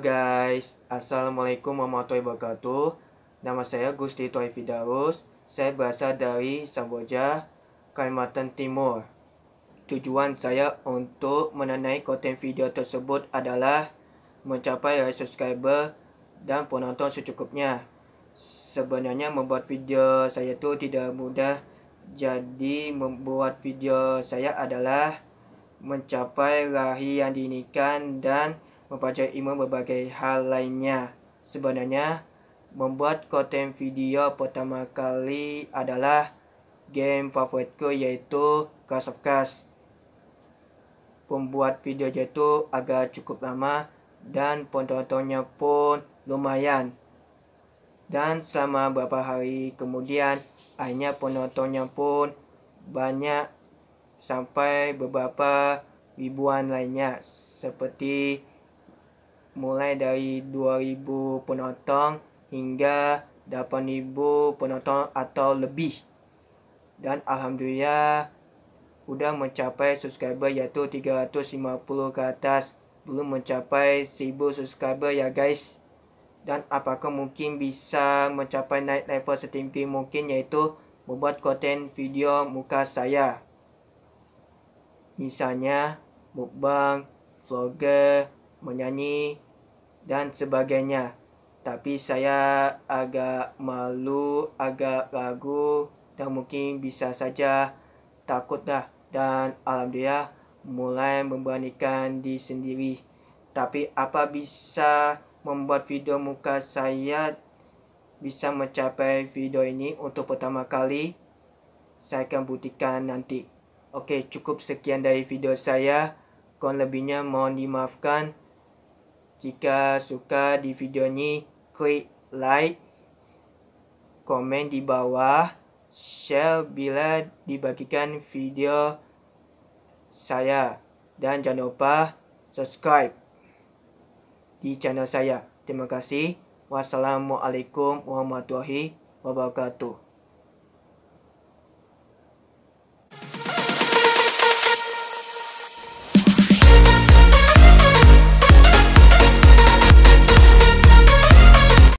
guys, Assalamualaikum warahmatullahi wabarakatuh Nama saya Gusti Toifi Fidarus Saya berasal dari Samboja, Kalimantan Timur Tujuan saya untuk menandai konten video tersebut adalah Mencapai subscriber dan penonton secukupnya Sebenarnya membuat video saya itu tidak mudah Jadi membuat video saya adalah Mencapai rahi yang diinginkan dan mempelajari ilmu berbagai hal lainnya. Sebenarnya, membuat konten video pertama kali adalah game favoritku yaitu Clash of Clash. Pembuat video itu agak cukup lama dan penontonnya pun lumayan. Dan selama beberapa hari kemudian, akhirnya penontonnya pun banyak sampai beberapa ribuan lainnya seperti mulai dari 2000 penonton hingga 8000 penonton atau lebih. Dan alhamdulillah udah mencapai subscriber yaitu 350 ke atas belum mencapai 1000 subscriber ya guys dan apakah mungkin bisa mencapai naik level setinggi mungkin yaitu membuat konten video muka saya misalnya mukbang vlogger menyanyi, dan sebagainya. Tapi saya agak malu, agak ragu, dan mungkin bisa saja takut dah. Dan alhamdulillah mulai memberanikan di sendiri. Tapi apa bisa membuat video muka saya bisa mencapai video ini untuk pertama kali? Saya akan buktikan nanti. Oke, cukup sekian dari video saya. Kurang lebihnya mohon dimaafkan. Jika suka di video ini, klik like, komen di bawah, share bila dibagikan video saya, dan jangan lupa subscribe di channel saya. Terima kasih. Wassalamualaikum warahmatullahi wabarakatuh.